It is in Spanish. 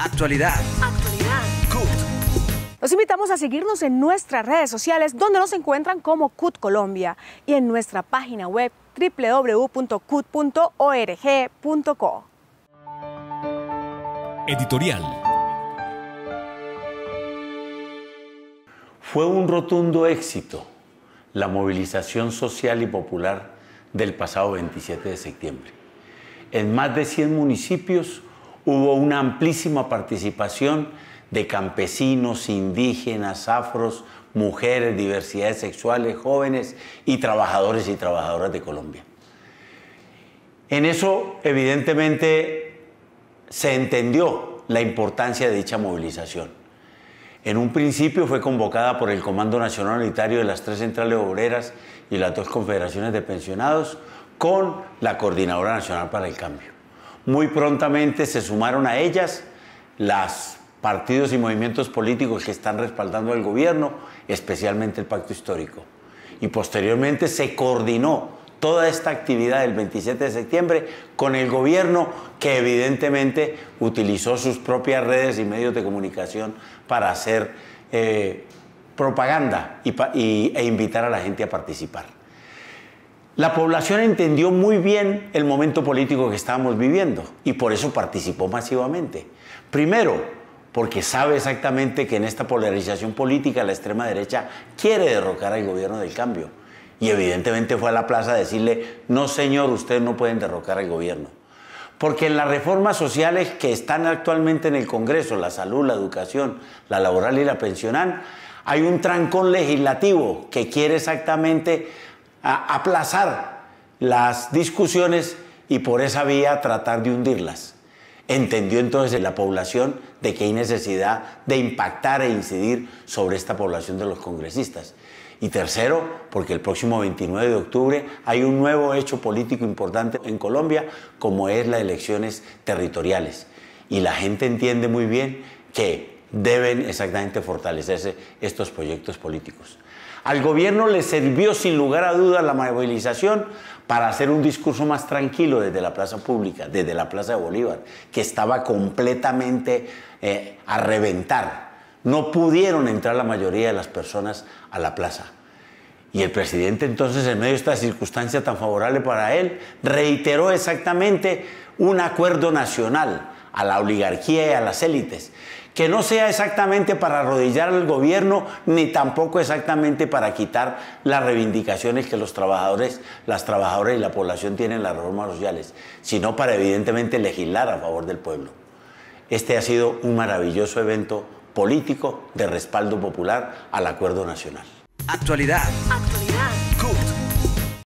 Actualidad. CUT. Los invitamos a seguirnos en nuestras redes sociales donde nos encuentran como CUT Colombia y en nuestra página web www.cut.org.co. Editorial. Fue un rotundo éxito la movilización social y popular del pasado 27 de septiembre. En más de 100 municipios hubo una amplísima participación de campesinos, indígenas, afros, mujeres, diversidades sexuales, jóvenes y trabajadores y trabajadoras de Colombia. En eso, evidentemente, se entendió la importancia de dicha movilización. En un principio fue convocada por el Comando Nacional Unitario de las tres centrales obreras y las dos confederaciones de pensionados con la Coordinadora Nacional para el Cambio. Muy prontamente se sumaron a ellas los partidos y movimientos políticos que están respaldando al gobierno, especialmente el pacto histórico. Y posteriormente se coordinó toda esta actividad del 27 de septiembre con el gobierno que evidentemente utilizó sus propias redes y medios de comunicación para hacer eh, propaganda e invitar a la gente a participar. La población entendió muy bien el momento político que estábamos viviendo y por eso participó masivamente. Primero, porque sabe exactamente que en esta polarización política la extrema derecha quiere derrocar al gobierno del cambio. Y evidentemente fue a la plaza a decirle, no señor, ustedes no pueden derrocar al gobierno. Porque en las reformas sociales que están actualmente en el Congreso, la salud, la educación, la laboral y la pensional, hay un trancón legislativo que quiere exactamente a aplazar las discusiones y por esa vía tratar de hundirlas. Entendió entonces la población de que hay necesidad de impactar e incidir sobre esta población de los congresistas. Y tercero, porque el próximo 29 de octubre hay un nuevo hecho político importante en Colombia, como es las elecciones territoriales. Y la gente entiende muy bien que deben exactamente fortalecerse estos proyectos políticos. Al gobierno le sirvió sin lugar a dudas la movilización para hacer un discurso más tranquilo desde la plaza pública, desde la plaza de Bolívar, que estaba completamente eh, a reventar. No pudieron entrar la mayoría de las personas a la plaza. Y el presidente entonces, en medio de esta circunstancia tan favorable para él, reiteró exactamente un acuerdo nacional a la oligarquía y a las élites, que no sea exactamente para arrodillar al gobierno ni tampoco exactamente para quitar las reivindicaciones que los trabajadores, las trabajadoras y la población tienen en las reformas sociales, sino para evidentemente legislar a favor del pueblo. Este ha sido un maravilloso evento político de respaldo popular al acuerdo nacional. Actualidad.